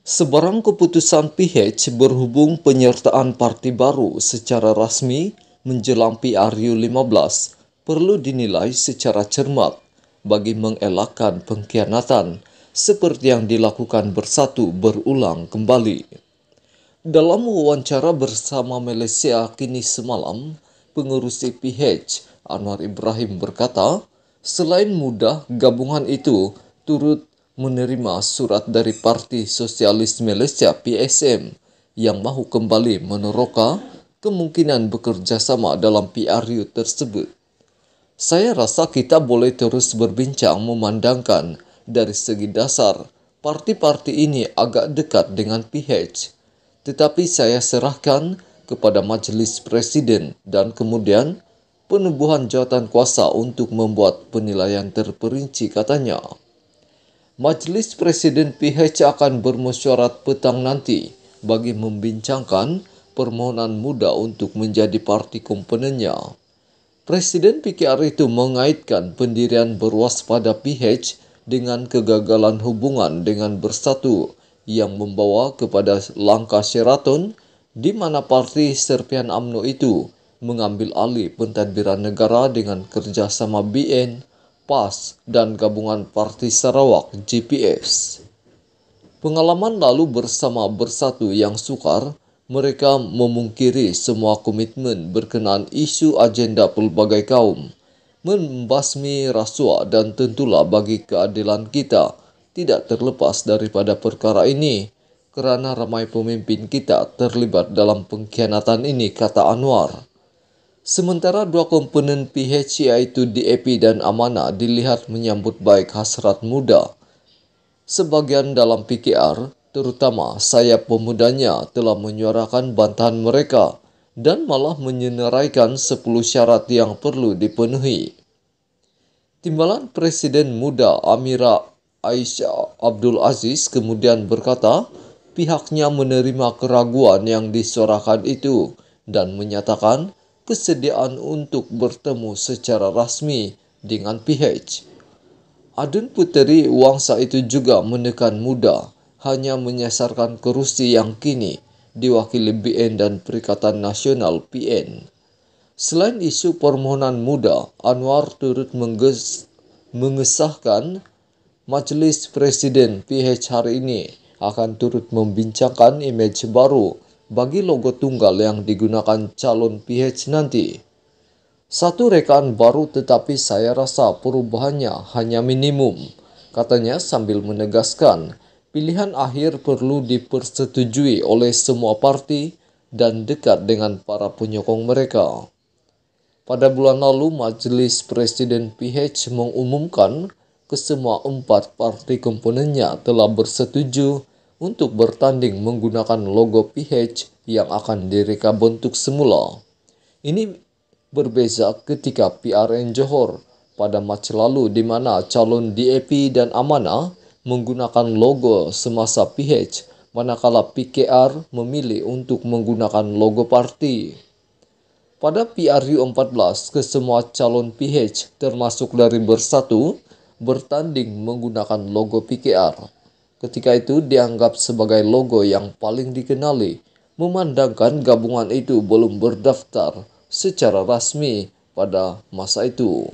Sebarang keputusan PH berhubung penyertaan parti baru secara rasmi menjelang PRU 15 perlu dinilai secara cermat bagi mengelakkan pengkhianatan seperti yang dilakukan bersatu berulang kembali. Dalam wawancara bersama Malaysia kini semalam, pengurus PH Anwar Ibrahim berkata, selain mudah, gabungan itu turut menerima surat dari Parti Sosialis Malaysia PSM yang mahu kembali meneroka kemungkinan bekerjasama dalam PRU tersebut. Saya rasa kita boleh terus berbincang memandangkan dari segi dasar parti-parti ini agak dekat dengan PH. Tetapi saya serahkan kepada Majelis Presiden dan kemudian penubuhan jawatan kuasa untuk membuat penilaian terperinci katanya. Majelis Presiden PH akan bermusyarat petang nanti bagi membincangkan permohonan muda untuk menjadi parti komponennya. Presiden PKR itu mengaitkan pendirian berwaspada PH dengan kegagalan hubungan dengan bersatu yang membawa kepada langkah Sheraton di mana parti Serpian AMNO itu mengambil alih pentadbiran negara dengan kerjasama BN PAS, dan gabungan Parti Sarawak GPS. Pengalaman lalu bersama bersatu yang sukar, mereka memungkiri semua komitmen berkenaan isu agenda pelbagai kaum, membasmi rasuah dan tentulah bagi keadilan kita tidak terlepas daripada perkara ini kerana ramai pemimpin kita terlibat dalam pengkhianatan ini kata Anwar. Sementara dua komponen PH yaitu DAP dan amana dilihat menyambut baik hasrat muda. Sebagian dalam PKR, terutama sayap pemudanya telah menyuarakan bantahan mereka dan malah menyenaraikan 10 syarat yang perlu dipenuhi. Timbalan Presiden Muda Amira Aisyah Abdul Aziz kemudian berkata, pihaknya menerima keraguan yang disuarakan itu dan menyatakan kesediaan untuk bertemu secara rasmi dengan PH. Adun Puteri Wangsa itu juga menekan muda, hanya menyasarkan kerusi yang kini diwakili BN dan Perikatan Nasional PN. Selain isu permohonan muda, Anwar turut mengesahkan Majelis Presiden PH hari ini akan turut membincangkan imej baru bagi logo tunggal yang digunakan calon PH nanti. Satu rekaan baru tetapi saya rasa perubahannya hanya minimum, katanya sambil menegaskan pilihan akhir perlu dipersetujui oleh semua parti dan dekat dengan para penyokong mereka. Pada bulan lalu, Majelis Presiden PH mengumumkan kesemua empat parti komponennya telah bersetuju untuk bertanding menggunakan logo PH yang akan direka bentuk semula. Ini berbeza ketika PRN Johor pada match lalu di mana calon DAP dan Amana menggunakan logo semasa PH manakala PKR memilih untuk menggunakan logo parti. Pada PRU 14, kesemua calon PH termasuk dari Bersatu bertanding menggunakan logo PKR. Ketika itu dianggap sebagai logo yang paling dikenali, memandangkan gabungan itu belum berdaftar secara resmi pada masa itu.